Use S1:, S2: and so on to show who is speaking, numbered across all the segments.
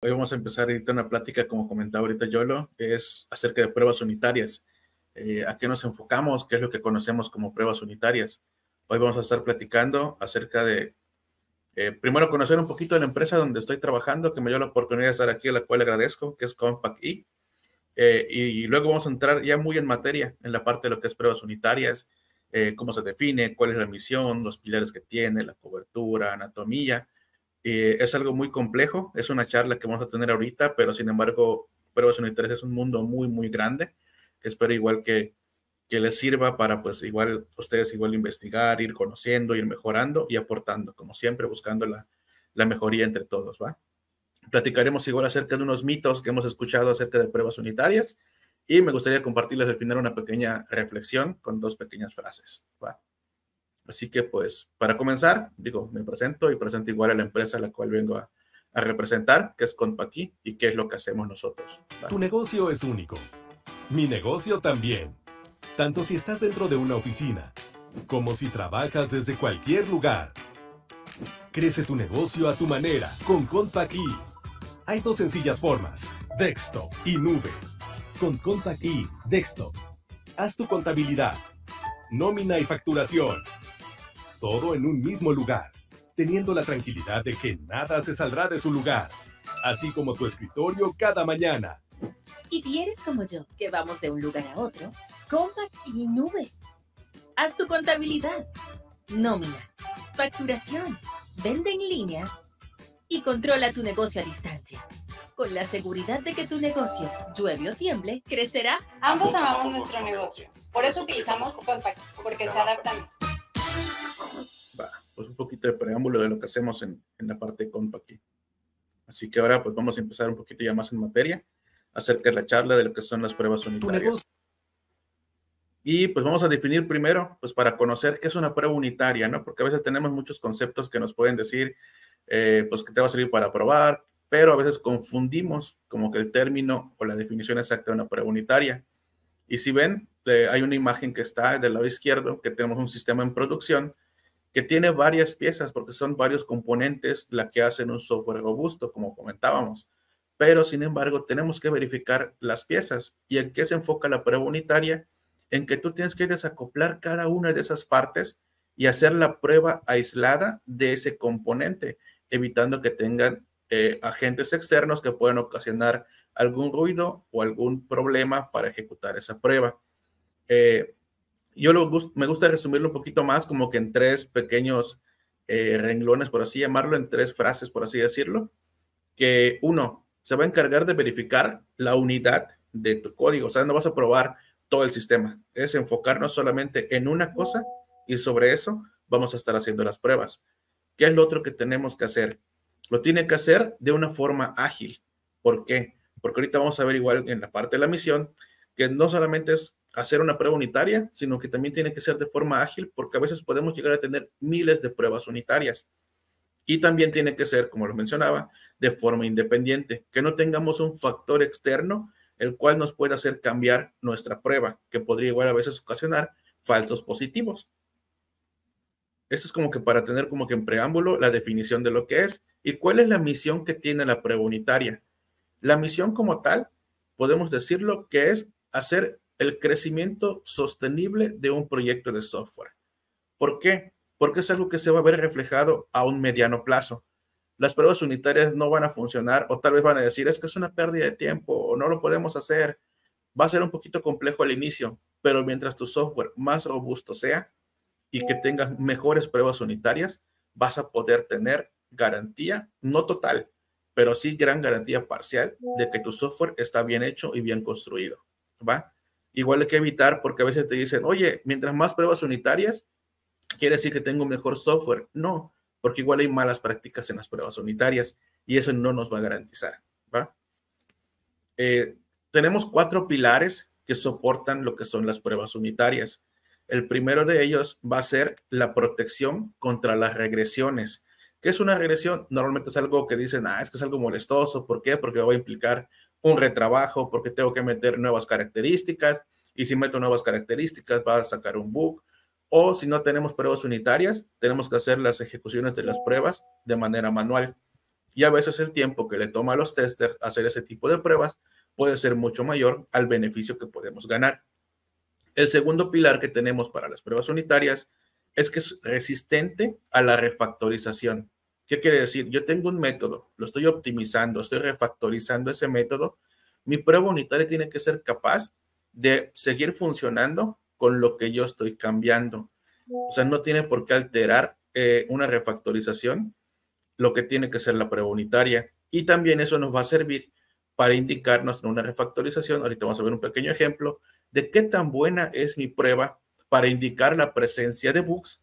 S1: Hoy vamos a empezar ahorita una plática, como comentaba ahorita Yolo, que es acerca de pruebas unitarias. Eh, ¿A qué nos enfocamos? ¿Qué es lo que conocemos como pruebas unitarias? Hoy vamos a estar platicando acerca de, eh, primero, conocer un poquito de la empresa donde estoy trabajando, que me dio la oportunidad de estar aquí, a la cual agradezco, que es Compact E. Eh, y, y, luego vamos a entrar ya muy en materia, en la parte de lo que es pruebas unitarias, cómo se define, cuál es la misión, los pilares que tiene, la cobertura, anatomía, eh, es algo muy complejo, es una charla que vamos a tener ahorita, pero sin embargo, pruebas Unitarias es un mundo muy, muy grande, que espero igual que, que les sirva para, pues, igual ustedes igual investigar, ir conociendo, ir mejorando y aportando, como siempre, buscando la, la mejoría entre todos, ¿va? Platicaremos igual acerca de unos mitos que hemos escuchado acerca de pruebas unitarias y me gustaría compartirles al final una pequeña reflexión con dos pequeñas frases, ¿va? Así que, pues, para comenzar, digo, me presento y presento igual a la empresa a la cual vengo a, representar, que es Compaqui, y qué es lo que hacemos nosotros. Tu negocio es único. Mi negocio también. Tanto si estás dentro de una oficina, como si trabajas desde cualquier lugar. Crece tu negocio a tu manera con Compaqui. Hay dos sencillas formas, desktop y nube. Con Compaqui, desktop, haz tu contabilidad, nómina y facturación todo en un mismo lugar, teniendo la tranquilidad de que nada se saldrá de su lugar, así como tu escritorio cada mañana. Y si eres como yo, que vamos de un lugar a otro, Compact y Nube. Haz tu contabilidad, nómina, facturación, vende en línea y controla tu negocio a distancia. Con la seguridad de que tu negocio, llueve o tiemble, crecerá. Ambos amamos nuestro negocio. Por eso utilizamos Compact, porque se mí pues un poquito de preámbulo de lo que hacemos en, en la parte de compa aquí. Así que ahora pues vamos a empezar un poquito ya más en materia acerca de la charla de lo que son las pruebas unitarias. Y pues vamos a definir primero, pues para conocer qué es una prueba unitaria, ¿no? Porque a veces tenemos muchos conceptos que nos pueden decir, eh, pues que te va a servir para probar, pero a veces confundimos como que el término o la definición exacta de una prueba unitaria. Y si ven, eh, hay una imagen que está del lado izquierdo, que tenemos un sistema en producción que tiene varias piezas porque son varios componentes la que hacen un software robusto, como comentábamos. Pero, sin embargo, tenemos que verificar las piezas y en qué se enfoca la prueba unitaria, en que tú tienes que desacoplar cada una de esas partes y hacer la prueba aislada de ese componente, evitando que tengan eh, agentes externos que puedan ocasionar algún ruido o algún problema para ejecutar esa prueba. Eh, yo me gusta resumirlo un poquito más como que en tres pequeños eh, renglones, por así llamarlo, en tres frases, por así decirlo, que uno, se va a encargar de verificar la unidad de tu código, o sea, no vas a probar todo el sistema, es enfocarnos solamente en una cosa y sobre eso vamos a estar haciendo las pruebas. ¿Qué es lo otro que tenemos que hacer? Lo tiene que hacer de una forma ágil. ¿Por qué? Porque ahorita vamos a ver igual en la parte de la misión que no solamente es hacer una prueba unitaria, sino que también tiene que ser de forma ágil, porque a veces podemos llegar a tener miles de pruebas unitarias. Y también tiene que ser, como lo mencionaba, de forma independiente, que no tengamos un factor externo el cual nos pueda hacer cambiar nuestra prueba, que podría igual a veces ocasionar falsos positivos. Esto es como que para tener como que en preámbulo la definición de lo que es y cuál es la misión que tiene la prueba unitaria. La misión como tal, podemos decirlo que es hacer el crecimiento sostenible de un proyecto de software. ¿Por qué? Porque es algo que se va a ver reflejado a un mediano plazo. Las pruebas unitarias no van a funcionar o tal vez van a decir, es que es una pérdida de tiempo o no lo podemos hacer. Va a ser un poquito complejo al inicio, pero mientras tu software más robusto sea y que tengas mejores pruebas unitarias, vas a poder tener garantía, no total, pero sí gran garantía parcial de que tu software está bien hecho y bien construido. ¿Va? igual hay que evitar porque a veces te dicen, oye, mientras más pruebas unitarias, quiere decir que tengo mejor software. No, porque igual hay malas prácticas en las pruebas unitarias y eso no nos va a garantizar. ¿va? Eh, tenemos cuatro pilares que soportan lo que son las pruebas unitarias. El primero de ellos va a ser la protección contra las regresiones. ¿Qué es una regresión? Normalmente es algo que dicen, ah, es que es algo molestoso. ¿Por qué? Porque va a implicar un retrabajo porque tengo que meter nuevas características y si meto nuevas características va a sacar un bug. O si no tenemos pruebas unitarias, tenemos que hacer las ejecuciones de las pruebas de manera manual. Y a veces el tiempo que le toma a los testers hacer ese tipo de pruebas puede ser mucho mayor al beneficio que podemos ganar. El segundo pilar que tenemos para las pruebas unitarias es que es resistente a la refactorización. ¿Qué quiere decir? Yo tengo un método, lo estoy optimizando, estoy refactorizando ese método. Mi prueba unitaria tiene que ser capaz de seguir funcionando con lo que yo estoy cambiando. O sea, no tiene por qué alterar eh, una refactorización lo que tiene que ser la prueba unitaria. Y también eso nos va a servir para indicarnos en una refactorización, ahorita vamos a ver un pequeño ejemplo, de qué tan buena es mi prueba para indicar la presencia de bugs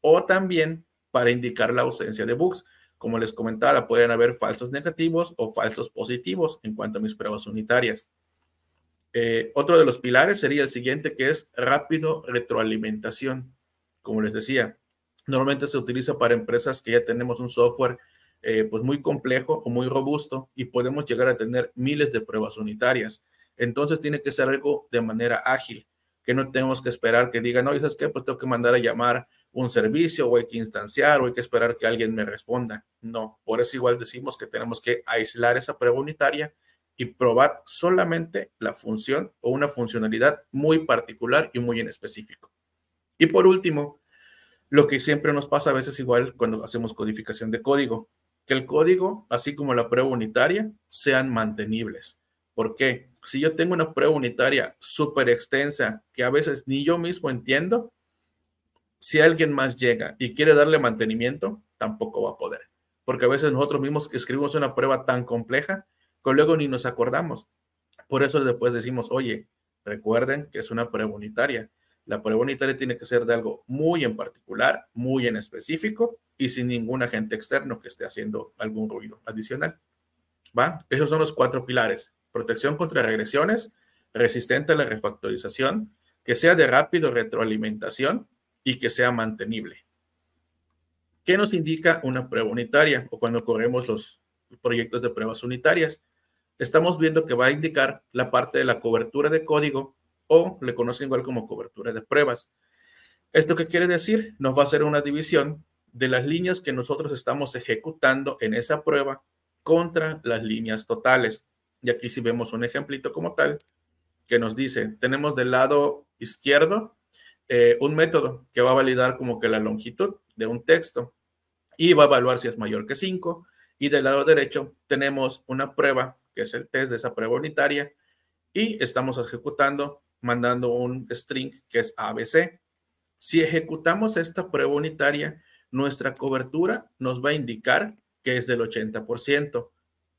S1: o también para indicar la ausencia de bugs. Como les comentaba, pueden haber falsos negativos o falsos positivos en cuanto a mis pruebas unitarias. Eh, otro de los pilares sería el siguiente, que es rápido retroalimentación. Como les decía, normalmente se utiliza para empresas que ya tenemos un software eh, pues muy complejo o muy robusto y podemos llegar a tener miles de pruebas unitarias. Entonces tiene que ser algo de manera ágil, que no tenemos que esperar que digan, no, dices qué? Pues tengo que mandar a llamar un servicio o hay que instanciar o hay que esperar que alguien me responda. No, por eso igual decimos que tenemos que aislar esa prueba unitaria y probar solamente la función o una funcionalidad muy particular y muy en específico. Y por último, lo que siempre nos pasa a veces igual cuando hacemos codificación de código, que el código, así como la prueba unitaria, sean mantenibles. ¿Por qué? Si yo tengo una prueba unitaria súper extensa que a veces ni yo mismo entiendo, si alguien más llega y quiere darle mantenimiento, tampoco va a poder. Porque a veces nosotros mismos escribimos una prueba tan compleja que luego ni nos acordamos. Por eso después decimos, oye, recuerden que es una prueba unitaria. La prueba unitaria tiene que ser de algo muy en particular, muy en específico y sin ningún agente externo que esté haciendo algún ruido adicional. ¿Va? Esos son los cuatro pilares. Protección contra regresiones, resistente a la refactorización, que sea de rápido retroalimentación y que sea mantenible. ¿Qué nos indica una prueba unitaria o cuando corremos los proyectos de pruebas unitarias? Estamos viendo que va a indicar la parte de la cobertura de código o le conocen igual como cobertura de pruebas. ¿Esto qué quiere decir? Nos va a hacer una división de las líneas que nosotros estamos ejecutando en esa prueba contra las líneas totales. Y aquí si vemos un ejemplito como tal que nos dice, tenemos del lado izquierdo eh, un método que va a validar como que la longitud de un texto y va a evaluar si es mayor que 5. Y del lado derecho tenemos una prueba, que es el test de esa prueba unitaria, y estamos ejecutando, mandando un string que es ABC. Si ejecutamos esta prueba unitaria, nuestra cobertura nos va a indicar que es del 80%.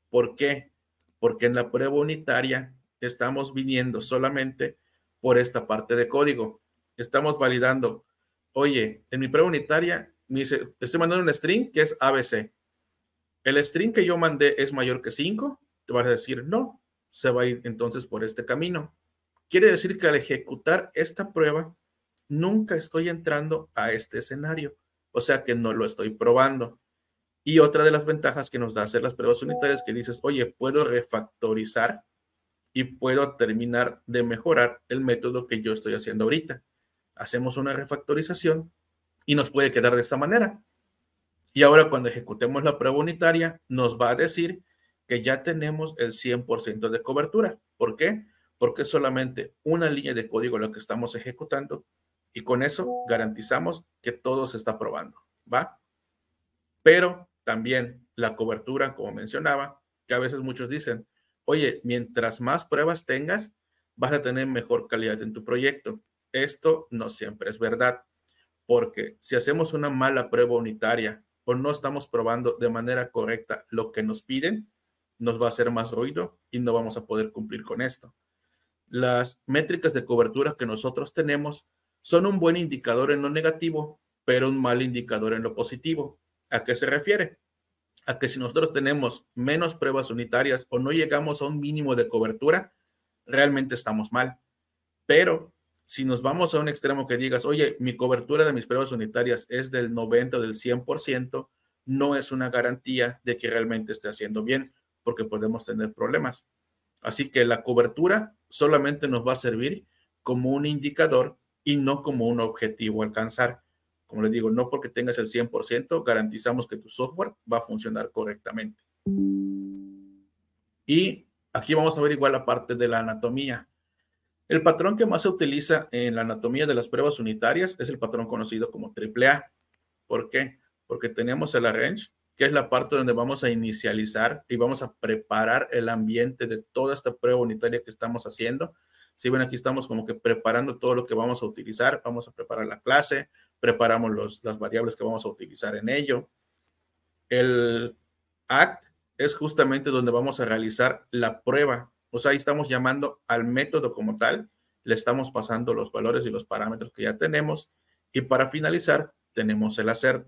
S1: ¿Por qué? Porque en la prueba unitaria estamos viniendo solamente por esta parte de código estamos validando. Oye, en mi prueba unitaria, me estoy mandando un string que es ABC. El string que yo mandé es mayor que 5. Te vas a decir, no, se va a ir entonces por este camino. Quiere decir que al ejecutar esta prueba, nunca estoy entrando a este escenario. O sea que no lo estoy probando. Y otra de las ventajas que nos da hacer las pruebas unitarias que dices, oye, puedo refactorizar y puedo terminar de mejorar el método que yo estoy haciendo ahorita hacemos una refactorización y nos puede quedar de esta manera. Y ahora cuando ejecutemos la prueba unitaria, nos va a decir que ya tenemos el 100% de cobertura. ¿Por qué? Porque solamente una línea de código lo que estamos ejecutando y con eso garantizamos que todo se está probando, ¿va? Pero también la cobertura, como mencionaba, que a veces muchos dicen, oye, mientras más pruebas tengas, vas a tener mejor calidad en tu proyecto. Esto no siempre es verdad, porque si hacemos una mala prueba unitaria o no estamos probando de manera correcta lo que nos piden, nos va a hacer más ruido y no vamos a poder cumplir con esto. Las métricas de cobertura que nosotros tenemos son un buen indicador en lo negativo, pero un mal indicador en lo positivo. ¿A qué se refiere? A que si nosotros tenemos menos pruebas unitarias o no llegamos a un mínimo de cobertura, realmente estamos mal. Pero si nos vamos a un extremo que digas, oye, mi cobertura de mis pruebas unitarias es del 90 o del 100%, no es una garantía de que realmente esté haciendo bien, porque podemos tener problemas. Así que la cobertura solamente nos va a servir como un indicador y no como un objetivo alcanzar. Como les digo, no porque tengas el 100%, garantizamos que tu software va a funcionar correctamente. Y aquí vamos a ver igual la parte de la anatomía. El patrón que más se utiliza en la anatomía de las pruebas unitarias es el patrón conocido como AAA. ¿Por qué? Porque tenemos el arrange, que es la parte donde vamos a inicializar y vamos a preparar el ambiente de toda esta prueba unitaria que estamos haciendo. Si ven, aquí estamos como que preparando todo lo que vamos a utilizar. Vamos a preparar la clase, preparamos las variables que vamos a utilizar en ello. El act es justamente donde vamos a realizar la prueba pues ahí estamos llamando al método como tal, le estamos pasando los valores y los parámetros que ya tenemos. Y para finalizar, tenemos el hacer,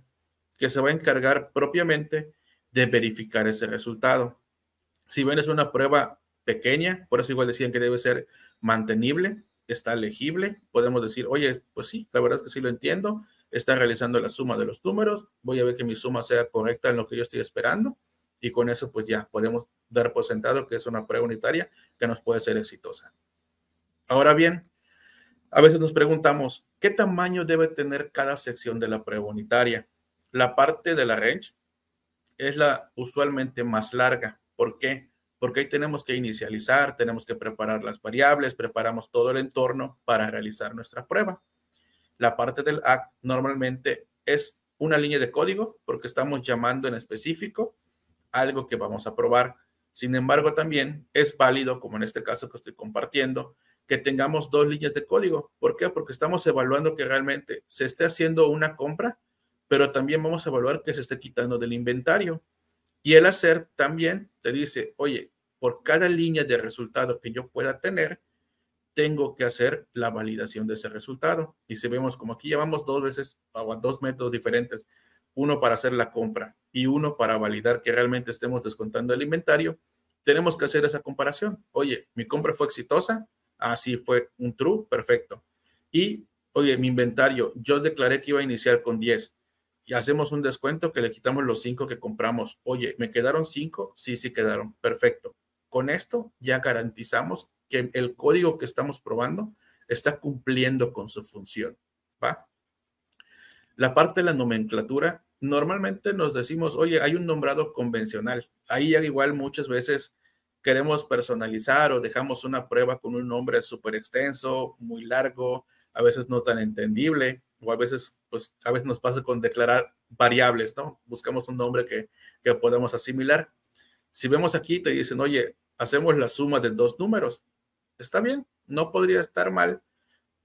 S1: que se va a encargar propiamente de verificar ese resultado. Si bien es una prueba pequeña, por eso igual decían que debe ser mantenible, está legible, podemos decir, oye, pues sí, la verdad es que sí lo entiendo, está realizando la suma de los números, voy a ver que mi suma sea correcta en lo que yo estoy esperando y con eso pues ya podemos dar por sentado que es una prueba unitaria que nos puede ser exitosa. Ahora bien, a veces nos preguntamos, ¿qué tamaño debe tener cada sección de la prueba unitaria? La parte de la range es la usualmente más larga. ¿Por qué? Porque ahí tenemos que inicializar, tenemos que preparar las variables, preparamos todo el entorno para realizar nuestra prueba. La parte del act normalmente es una línea de código porque estamos llamando en específico algo que vamos a probar. Sin embargo, también es válido, como en este caso que estoy compartiendo, que tengamos dos líneas de código. ¿Por qué? Porque estamos evaluando que realmente se esté haciendo una compra, pero también vamos a evaluar que se esté quitando del inventario. Y el hacer también te dice, oye, por cada línea de resultado que yo pueda tener, tengo que hacer la validación de ese resultado. Y si vemos como aquí llevamos dos veces, o dos métodos diferentes uno para hacer la compra y uno para validar que realmente estemos descontando el inventario, tenemos que hacer esa comparación. Oye, mi compra fue exitosa, así fue un true, perfecto. Y, oye, mi inventario, yo declaré que iba a iniciar con 10 y hacemos un descuento que le quitamos los 5 que compramos. Oye, ¿me quedaron 5? Sí, sí quedaron, perfecto. Con esto ya garantizamos que el código que estamos probando está cumpliendo con su función, ¿va? la parte de la nomenclatura, normalmente nos decimos, oye, hay un nombrado convencional. Ahí ya igual muchas veces queremos personalizar o dejamos una prueba con un nombre súper extenso, muy largo, a veces no tan entendible, o a veces, pues a veces nos pasa con declarar variables, ¿no? Buscamos un nombre que, que podamos asimilar. Si vemos aquí, te dicen, oye, hacemos la suma de dos números. Está bien, no podría estar mal,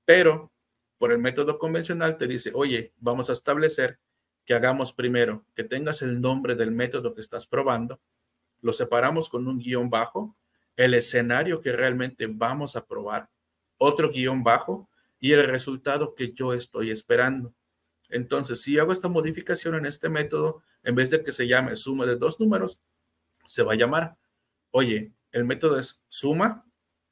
S1: pero por el método convencional te dice, oye, vamos a establecer que hagamos primero, que tengas el nombre del método que estás probando, lo separamos con un guión bajo, el escenario que realmente vamos a probar, otro guión bajo y el resultado que yo estoy esperando. Entonces, si hago esta modificación en este método, en vez de que se llame suma de dos números, se va a llamar, oye, el método es suma,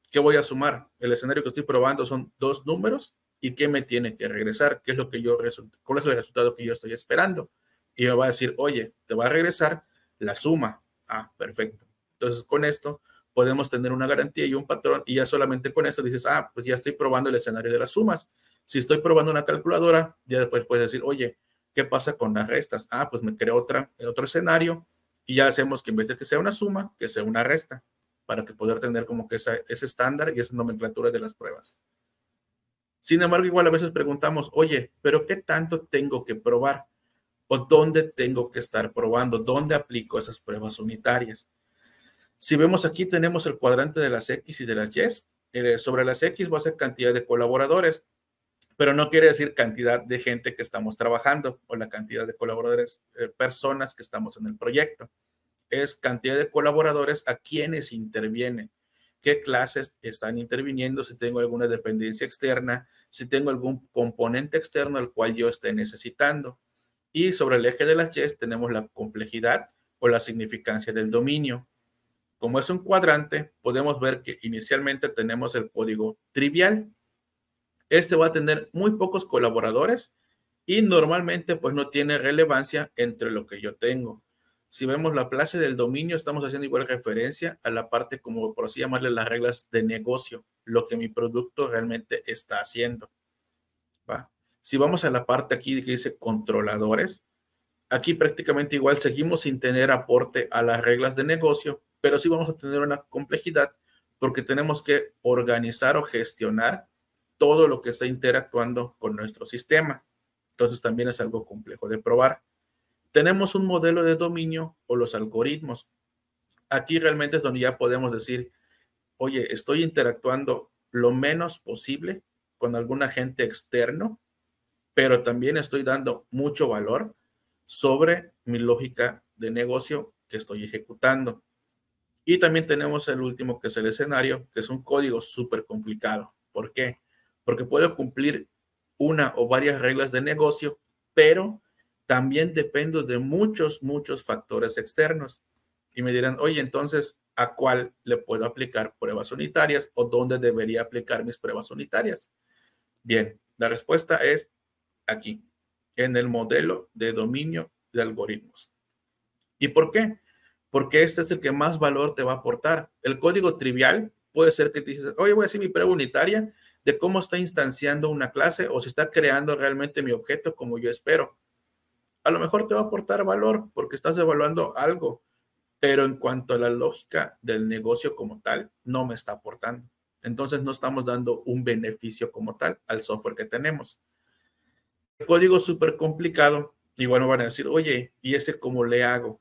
S1: ¿qué voy a sumar? El escenario que estoy probando son dos números y qué me tiene que regresar, qué es lo que yo cuál es el resultado que yo estoy esperando. Y me va a decir, oye, te va a regresar la suma. Ah, perfecto. Entonces, con esto podemos tener una garantía y un patrón y ya solamente con eso dices, ah, pues ya estoy probando el escenario de las sumas. Si estoy probando una calculadora, ya después puedes decir, oye, ¿qué pasa con las restas? Ah, pues me crea otra, otro escenario y ya hacemos que en vez de que sea una suma, que sea una resta, para que poder tener como que ese estándar y esa nomenclatura de las pruebas. Sin embargo, igual a veces preguntamos, oye, pero ¿qué tanto tengo que probar? ¿O dónde tengo que estar probando? ¿Dónde aplico esas pruebas unitarias? Si vemos aquí, tenemos el cuadrante de las X y de las Y. Eh, sobre las X va a ser cantidad de colaboradores, pero no quiere decir cantidad de gente que estamos trabajando o la cantidad de colaboradores, eh, personas que estamos en el proyecto. Es cantidad de colaboradores a quienes intervienen qué clases están interviniendo, si tengo alguna dependencia externa, si tengo algún componente externo al cual yo esté necesitando. Y sobre el eje de las Y tenemos la complejidad o la significancia del dominio. Como es un cuadrante, podemos ver que inicialmente tenemos el código trivial. Este va a tener muy pocos colaboradores y normalmente pues no tiene relevancia entre lo que yo tengo. Si vemos la plaza del dominio, estamos haciendo igual referencia a la parte, como por así llamarle, las reglas de negocio, lo que mi producto realmente está haciendo. Si vamos a la parte aquí que dice controladores, aquí prácticamente igual seguimos sin tener aporte a las reglas de negocio, pero sí vamos a tener una complejidad porque tenemos que organizar o gestionar todo lo que está interactuando con nuestro sistema. Entonces también es algo complejo de probar. Tenemos un modelo de dominio o los algoritmos. Aquí realmente es donde ya podemos decir, oye, estoy interactuando lo menos posible con algún agente externo, pero también estoy dando mucho valor sobre mi lógica de negocio que estoy ejecutando. Y también tenemos el último, que es el escenario, que es un código súper complicado. ¿Por qué? Porque puedo cumplir una o varias reglas de negocio, pero también dependo de muchos, muchos factores externos. Y me dirán, oye, entonces, ¿a cuál le puedo aplicar pruebas unitarias o dónde debería aplicar mis pruebas unitarias? Bien, la respuesta es aquí, en el modelo de dominio de algoritmos. ¿Y por qué? Porque este es el que más valor te va a aportar. El código trivial puede ser que te dices, oye, voy a hacer mi prueba unitaria de cómo está instanciando una clase o si está creando realmente mi objeto como yo espero a lo mejor te va a aportar valor porque estás evaluando algo, pero en cuanto a la lógica del negocio como tal, no me está aportando. Entonces no estamos dando un beneficio como tal al software que tenemos. El código súper complicado, igual bueno, van a decir, oye, ¿y ese cómo le hago?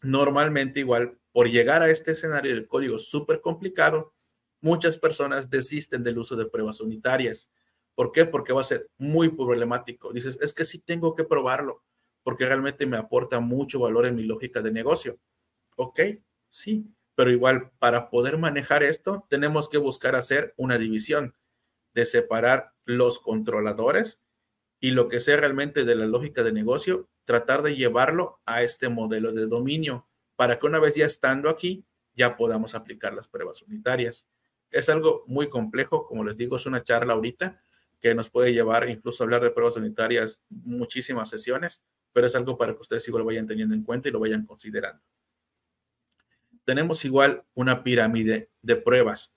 S1: Normalmente igual, por llegar a este escenario del código súper complicado, muchas personas desisten del uso de pruebas unitarias. ¿Por qué? Porque va a ser muy problemático. Dices, es que si tengo que probarlo porque realmente me aporta mucho valor en mi lógica de negocio. Ok, sí, pero igual para poder manejar esto tenemos que buscar hacer una división de separar los controladores y lo que sea realmente de la lógica de negocio, tratar de llevarlo a este modelo de dominio para que una vez ya estando aquí, ya podamos aplicar las pruebas unitarias. Es algo muy complejo, como les digo, es una charla ahorita que nos puede llevar incluso a hablar de pruebas unitarias muchísimas sesiones, pero es algo para que ustedes igual lo vayan teniendo en cuenta y lo vayan considerando. Tenemos igual una pirámide de pruebas.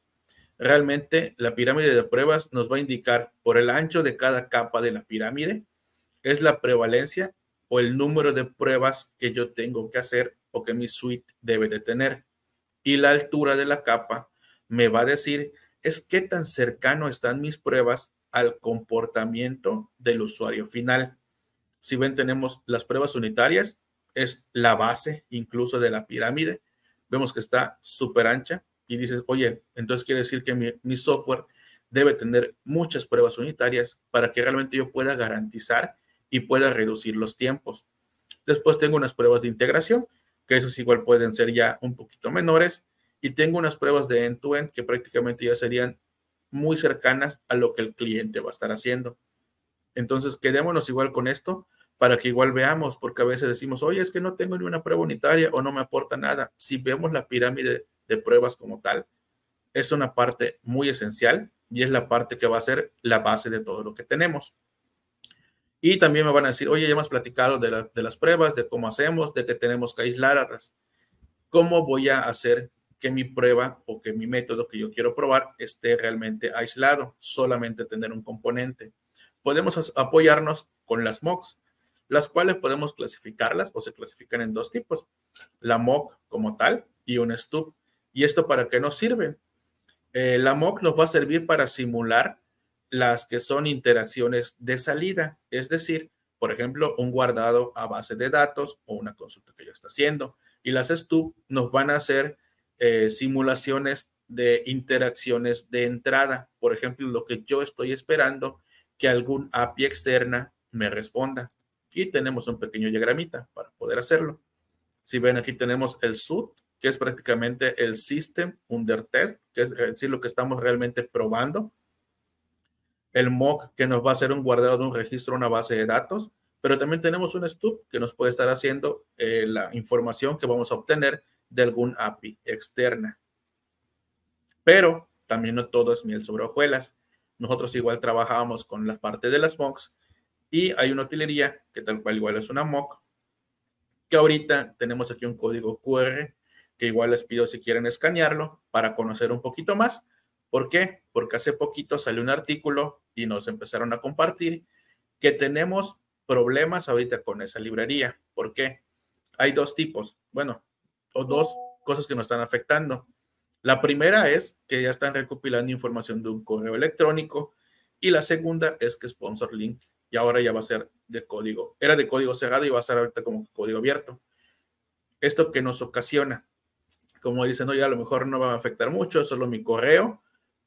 S1: Realmente la pirámide de pruebas nos va a indicar por el ancho de cada capa de la pirámide, es la prevalencia o el número de pruebas que yo tengo que hacer o que mi suite debe de tener. Y la altura de la capa me va a decir es qué tan cercano están mis pruebas al comportamiento del usuario final. Si ven, tenemos las pruebas unitarias, es la base incluso de la pirámide. Vemos que está súper ancha y dices, oye, entonces quiere decir que mi, software debe tener muchas pruebas unitarias para que realmente yo pueda garantizar y pueda reducir los tiempos. Después tengo unas pruebas de integración, que esas igual pueden ser ya un poquito menores, y tengo unas pruebas de end to -end que prácticamente ya serían muy cercanas a lo que el cliente va a estar haciendo. Entonces, quedémonos igual con esto para que igual veamos, porque a veces decimos, oye, es que no tengo ni una prueba unitaria o no me aporta nada. Si vemos la pirámide de pruebas como tal, es una parte muy esencial y es la parte que va a ser la base de todo lo que tenemos. Y también me van a decir, oye, ya hemos platicado de, de, las pruebas, de cómo hacemos, de que tenemos que aislarlas. ¿Cómo voy a hacer que mi prueba o que mi método que yo quiero probar esté realmente aislado? Solamente tener un componente podemos apoyarnos con las MOOCs, las cuales podemos clasificarlas o se clasifican en dos tipos, la MOOC como tal y un STUP. ¿Y esto para qué nos sirve? Eh, la MOOC nos va a servir para simular las que son interacciones de salida, es decir, por ejemplo, un guardado a base de datos o una consulta que yo está haciendo. Y las STUP nos van a hacer eh, simulaciones de interacciones de entrada. Por ejemplo, lo que yo estoy esperando que algún API externa me responda. Y tenemos un pequeño diagramita para poder hacerlo. Si ven aquí tenemos el SUD, que es prácticamente el System Under Test, que es decir, eh, lo que estamos realmente probando. El mock, que nos va a hacer un guardado de un registro, una base de datos. Pero también tenemos un stub que nos puede estar haciendo eh, la información que vamos a obtener de algún API externa. Pero también no todo es miel sobre hojuelas. Nosotros igual trabajábamos con la parte de las mocks y hay una utilería que tal cual igual es una mock, que ahorita tenemos aquí un código QR que igual les pido si quieren escanearlo para conocer un poquito más. ¿Por qué? Porque hace poquito salió un artículo y nos empezaron a compartir que tenemos problemas ahorita con esa librería. ¿Por qué? Hay dos tipos, bueno, o dos cosas que nos están afectando. La primera es que ya están recopilando información de un correo electrónico y la segunda es que SponsorLink y ahora ya va a ser de código, era de código cerrado y va a ser ahorita como código abierto. Esto que nos ocasiona, como dicen, oye, a lo mejor no va a afectar mucho, solo mi correo,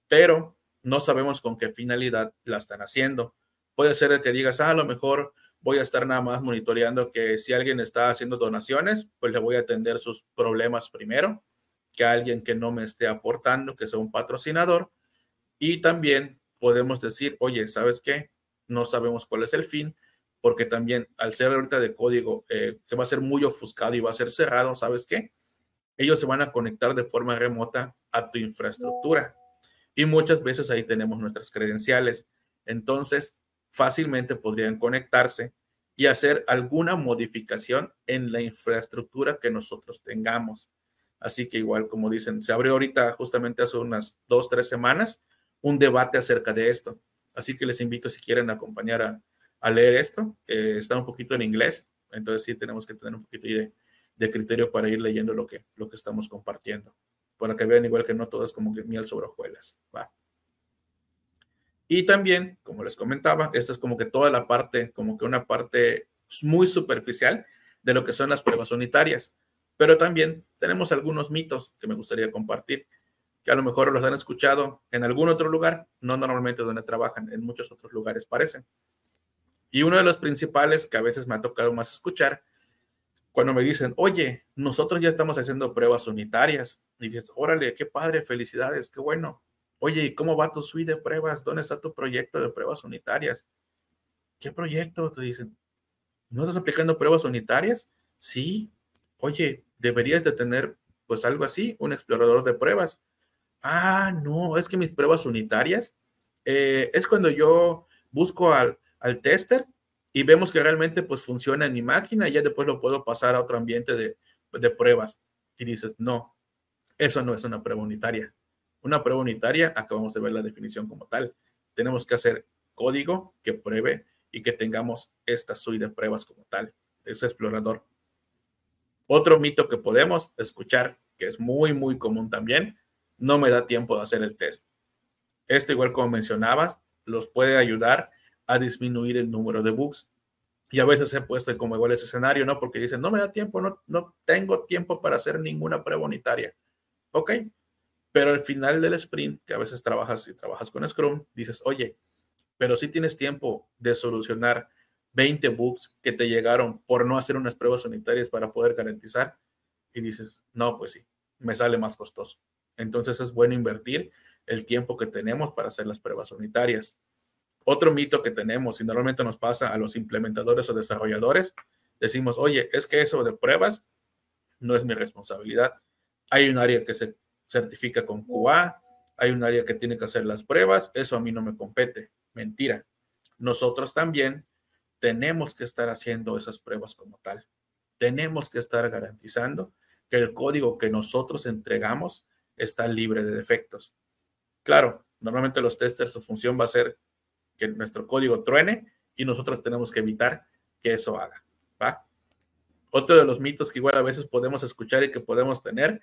S1: pero no sabemos con qué finalidad la están haciendo. Puede ser que digas, ah, a lo mejor voy a estar nada más monitoreando que si alguien está haciendo donaciones, pues le voy a atender sus problemas primero que alguien que no me esté aportando, que sea un patrocinador. Y también podemos decir, oye, ¿sabes qué? No sabemos cuál es el fin, porque también al ser ahorita de código, que eh, va a ser muy ofuscado y va a ser cerrado, ¿sabes qué? Ellos se van a conectar de forma remota a tu infraestructura. Y muchas veces ahí tenemos nuestras credenciales. Entonces, fácilmente podrían conectarse y hacer alguna modificación en la infraestructura que nosotros tengamos. Así que igual, como dicen, se abrió ahorita justamente hace unas dos, tres semanas un debate acerca de esto. Así que les invito si quieren acompañar a, leer esto. está un poquito en inglés, entonces sí tenemos que tener un poquito de, criterio para ir leyendo lo que, lo que estamos compartiendo. Para que vean igual que no todo como que miel sobre hojuelas. Va. Y también, como les comentaba, esta es como que toda la parte, como que una parte muy superficial de lo que son las pruebas unitarias. Pero también tenemos algunos mitos que me gustaría compartir, que a lo mejor los han escuchado en algún otro lugar, no normalmente donde trabajan, en muchos otros lugares parecen. Y uno de los principales que a veces me ha tocado más escuchar, cuando me dicen, oye, nosotros ya estamos haciendo pruebas unitarias, y dices, órale, qué padre, felicidades, qué bueno. Oye, ¿y cómo va tu suite de pruebas? ¿Dónde está tu proyecto de pruebas unitarias? ¿Qué proyecto? Te dicen, ¿no estás aplicando pruebas unitarias? Sí, oye, deberías de tener pues algo así, un explorador de pruebas. Ah, no, es que mis pruebas unitarias eh, es cuando yo busco al, al, tester y vemos que realmente pues funciona en mi máquina y ya después lo puedo pasar a otro ambiente de, de pruebas. Y dices, no, eso no es una prueba unitaria. Una prueba unitaria, acabamos de ver la definición como tal. Tenemos que hacer código que pruebe y que tengamos esta suite de pruebas como tal, ese explorador. Otro mito que podemos escuchar, que es muy, muy común también, no me da tiempo de hacer el test. Esto, igual como mencionabas, los puede ayudar a disminuir el número de bugs. Y a veces se puesto como igual ese escenario, ¿no? Porque dicen, no me da tiempo, no, no tengo tiempo para hacer ninguna prueba unitaria. Ok, pero al final del sprint, que a veces trabajas y trabajas con Scrum, dices, oye, pero si tienes tiempo de solucionar 20 bugs que te llegaron por no hacer unas pruebas unitarias para poder garantizar y dices, no, pues sí, me sale más costoso. Entonces es bueno invertir el tiempo que tenemos para hacer las pruebas unitarias. Otro mito que tenemos y normalmente nos pasa a los implementadores o desarrolladores, decimos, oye, es que eso de pruebas no es mi responsabilidad. Hay un área que se certifica con QA, hay un área que tiene que hacer las pruebas, eso a mí no me compete. Mentira. Nosotros también tenemos que estar haciendo esas pruebas como tal. Tenemos que estar garantizando que el código que nosotros entregamos está libre de defectos. Claro, normalmente los testers su función va a ser que nuestro código truene y nosotros tenemos que evitar que eso haga, ¿va? Otro de los mitos que igual a veces podemos escuchar y que podemos tener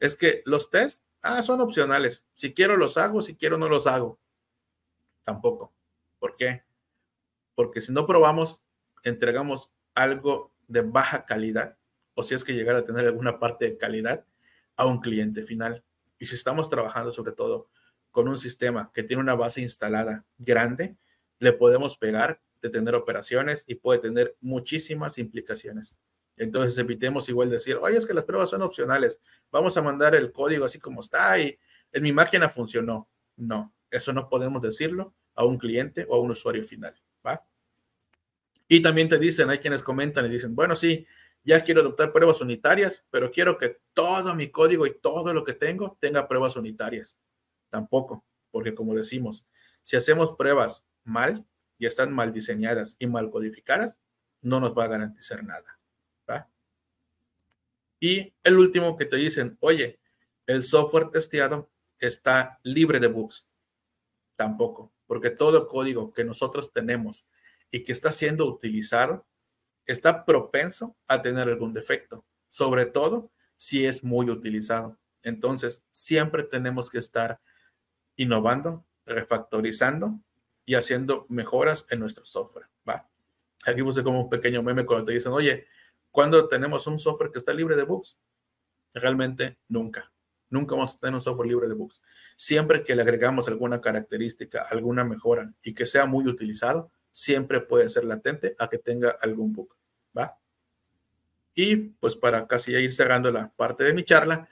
S1: es que los test, ah, son opcionales. Si quiero los hago, si quiero no los hago. Tampoco. ¿Por qué? porque si no probamos, entregamos algo de baja calidad, o si es que llegar a tener alguna parte de calidad a un cliente final. Y si estamos trabajando sobre todo con un sistema que tiene una base instalada grande, le podemos pegar de tener operaciones y puede tener muchísimas implicaciones. Entonces evitemos igual decir, oye, es que las pruebas son opcionales, vamos a mandar el código así como está y en mi máquina funcionó. No, eso no podemos decirlo a un cliente o a un usuario final. Y también te dicen, hay quienes comentan y dicen, bueno, sí, ya quiero adoptar pruebas unitarias, pero quiero que todo mi código y todo lo que tengo tenga pruebas unitarias. Tampoco, porque como decimos, si hacemos pruebas mal y están mal diseñadas y mal codificadas, no nos va a garantizar nada. Y el último que te dicen, oye, el software testeado está libre de bugs. Tampoco, porque todo código que nosotros tenemos y que está siendo utilizado está propenso a tener algún defecto, sobre todo si es muy utilizado. Entonces, siempre tenemos que estar innovando, refactorizando y haciendo mejoras en nuestro software. Aquí puse como un pequeño meme cuando te dicen, oye, ¿cuándo tenemos un software que está libre de bugs? Realmente nunca. Nunca vamos a tener un software libre de bugs. Siempre que le agregamos alguna característica, alguna mejora y que sea muy utilizado, siempre puede ser latente a que tenga algún bug. ¿Va? Y pues para casi ir cerrando la parte de mi charla,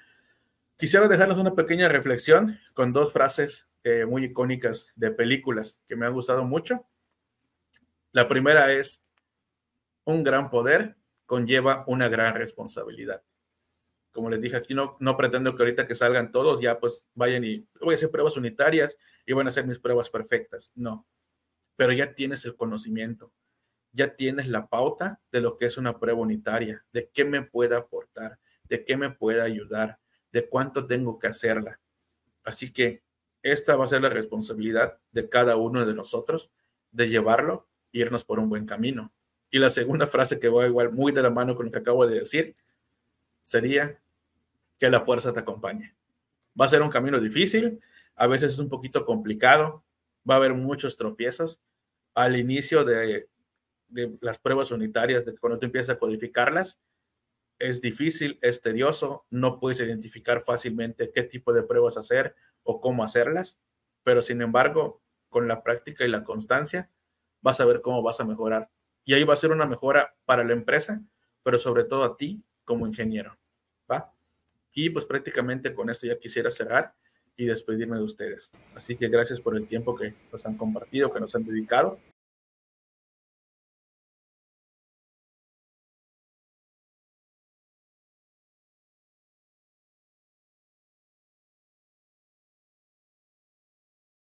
S1: quisiera dejarnos una pequeña reflexión con dos frases eh, muy icónicas de películas que me han gustado mucho. La primera es, un gran poder conlleva una gran responsabilidad como les dije aquí, no, no pretendo que ahorita que salgan todos ya pues vayan y voy a hacer pruebas unitarias y van a hacer mis pruebas perfectas. No, pero ya tienes el conocimiento, ya tienes la pauta de lo que es una prueba unitaria, de qué me puede aportar, de qué me puede ayudar, de cuánto tengo que hacerla. Así que esta va a ser la responsabilidad de cada uno de nosotros de llevarlo, e irnos por un buen camino. Y la segunda frase que va igual muy de la mano con lo que acabo de decir sería que la fuerza te acompañe. Va a ser un camino difícil, a veces es un poquito complicado, va a haber muchos tropiezos. Al inicio de, las pruebas unitarias, de cuando tú empiezas a codificarlas, es difícil, es tedioso, no puedes identificar fácilmente qué tipo de pruebas hacer o cómo hacerlas, pero sin embargo, con la práctica y la constancia, vas a ver cómo vas a mejorar. Y ahí va a ser una mejora para la empresa, pero sobre todo a ti como ingeniero. Y pues prácticamente con esto ya quisiera cerrar y despedirme de ustedes. Así que gracias por el tiempo que nos han compartido, que nos han dedicado